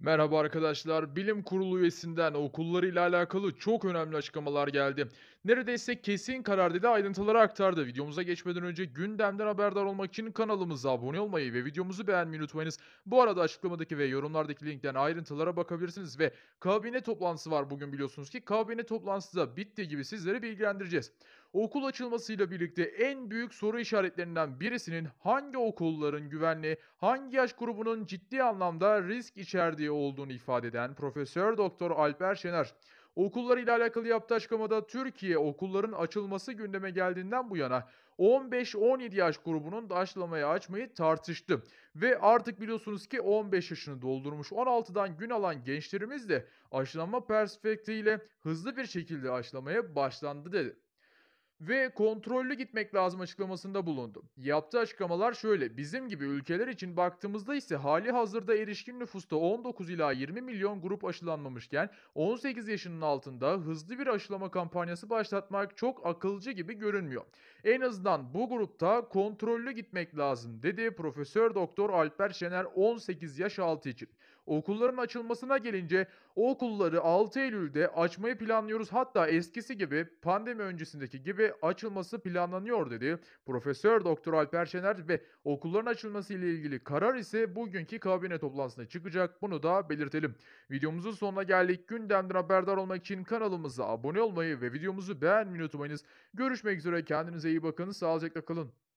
Merhaba arkadaşlar. Bilim Kurulu üyesinden okulları ile alakalı çok önemli açıklamalar geldi. Neredeyse kesin karar dedi ayrıntıları aktardı. Videomuza geçmeden önce gündemden haberdar olmak için kanalımıza abone olmayı ve videomuzu beğenmeyi unutmayınız. Bu arada açıklamadaki ve yorumlardaki linkten ayrıntılara bakabilirsiniz ve kabine toplantısı var bugün biliyorsunuz ki kabine toplantısı da bitti gibi sizleri bilgilendireceğiz okul açılmasıyla birlikte en büyük soru işaretlerinden birisinin hangi okulların güvenli, hangi yaş grubunun ciddi anlamda risk içerdiği olduğunu ifade eden Profesör Doktor Alper Şener, Okullar ile alakalı yaptığı açıklamada Türkiye okulların açılması gündeme geldiğinden bu yana 15-17 yaş grubunun da aşılamayı açmayı tartıştı. Ve artık biliyorsunuz ki 15 yaşını doldurmuş 16'dan gün alan gençlerimiz de aşılama perspektifiyle hızlı bir şekilde aşılamaya başlandı dedi ve kontrollü gitmek lazım açıklamasında bulundu. Yaptığı açıklamalar şöyle. Bizim gibi ülkeler için baktığımızda ise hali hazırda erişkin nüfusta 19 ila 20 milyon grup aşılanmamışken 18 yaşının altında hızlı bir aşılama kampanyası başlatmak çok akılcı gibi görünmüyor. En azından bu grupta kontrollü gitmek lazım dedi Profesör Doktor Alper Şener 18 yaş altı için. Okulların açılmasına gelince okulları 6 Eylül'de açmayı planlıyoruz. Hatta eskisi gibi pandemi öncesindeki gibi açılması planlanıyor dedi. Profesör Doktor Alper Şener ve okulların açılması ile ilgili karar ise bugünkü kabine toplantısına çıkacak. Bunu da belirtelim. Videomuzun sonuna geldik. Gündemden haberdar olmak için kanalımıza abone olmayı ve videomuzu beğenmeyi unutmayınız. Görüşmek üzere. Kendinize iyi bakın. Sağlıcakla kalın.